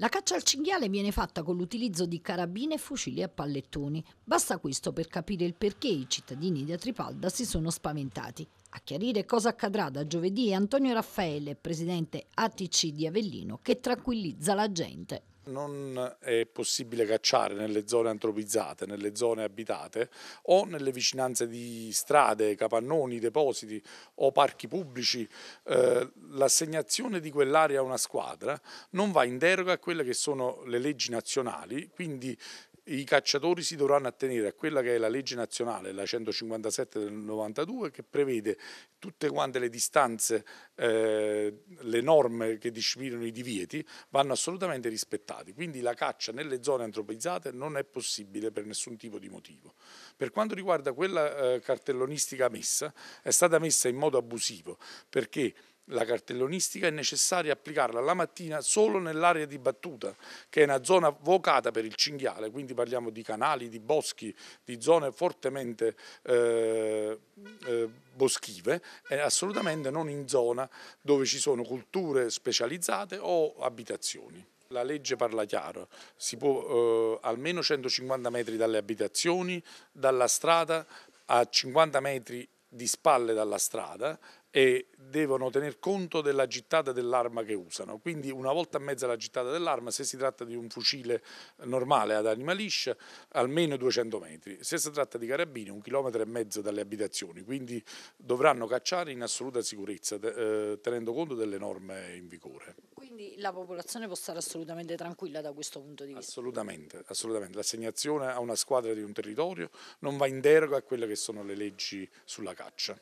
La caccia al cinghiale viene fatta con l'utilizzo di carabine e fucili a pallettoni. Basta questo per capire il perché i cittadini di Atripalda si sono spaventati. A chiarire cosa accadrà da giovedì è Antonio Raffaele, presidente ATC di Avellino, che tranquillizza la gente non è possibile cacciare nelle zone antropizzate, nelle zone abitate o nelle vicinanze di strade, capannoni, depositi o parchi pubblici, eh, l'assegnazione di quell'area a una squadra non va in deroga a quelle che sono le leggi nazionali, quindi i cacciatori si dovranno attenere a quella che è la legge nazionale, la 157 del 92, che prevede tutte quante le distanze, eh, le norme che disciplinano i divieti, vanno assolutamente rispettati. Quindi la caccia nelle zone antropizzate non è possibile per nessun tipo di motivo. Per quanto riguarda quella eh, cartellonistica messa, è stata messa in modo abusivo perché la cartellonistica è necessaria applicarla la mattina solo nell'area di battuta, che è una zona vocata per il cinghiale, quindi parliamo di canali, di boschi, di zone fortemente eh, eh, boschive, e assolutamente non in zona dove ci sono culture specializzate o abitazioni. La legge parla chiaro, si può eh, almeno 150 metri dalle abitazioni, dalla strada a 50 metri di spalle dalla strada e devono tener conto della gittata dell'arma che usano. Quindi una volta e mezza la gittata dell'arma, se si tratta di un fucile normale ad anima liscia, almeno 200 metri. Se si tratta di carabini, un chilometro e mezzo dalle abitazioni. Quindi dovranno cacciare in assoluta sicurezza, eh, tenendo conto delle norme in vigore. Quindi la popolazione può stare assolutamente tranquilla da questo punto di vista? Assolutamente, assolutamente. L'assegnazione a una squadra di un territorio non va in deroga a quelle che sono le leggi sulla caccia.